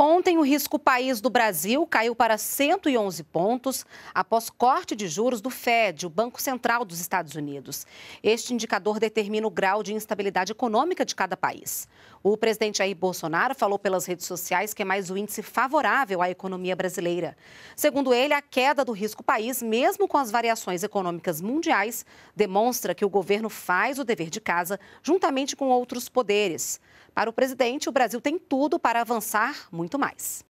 Ontem, o risco país do Brasil caiu para 111 pontos após corte de juros do Fed, o Banco Central dos Estados Unidos. Este indicador determina o grau de instabilidade econômica de cada país. O presidente Jair Bolsonaro falou pelas redes sociais que é mais o índice favorável à economia brasileira. Segundo ele, a queda do risco país, mesmo com as variações econômicas mundiais, demonstra que o governo faz o dever de casa juntamente com outros poderes. Para o presidente, o Brasil tem tudo para avançar muito mais.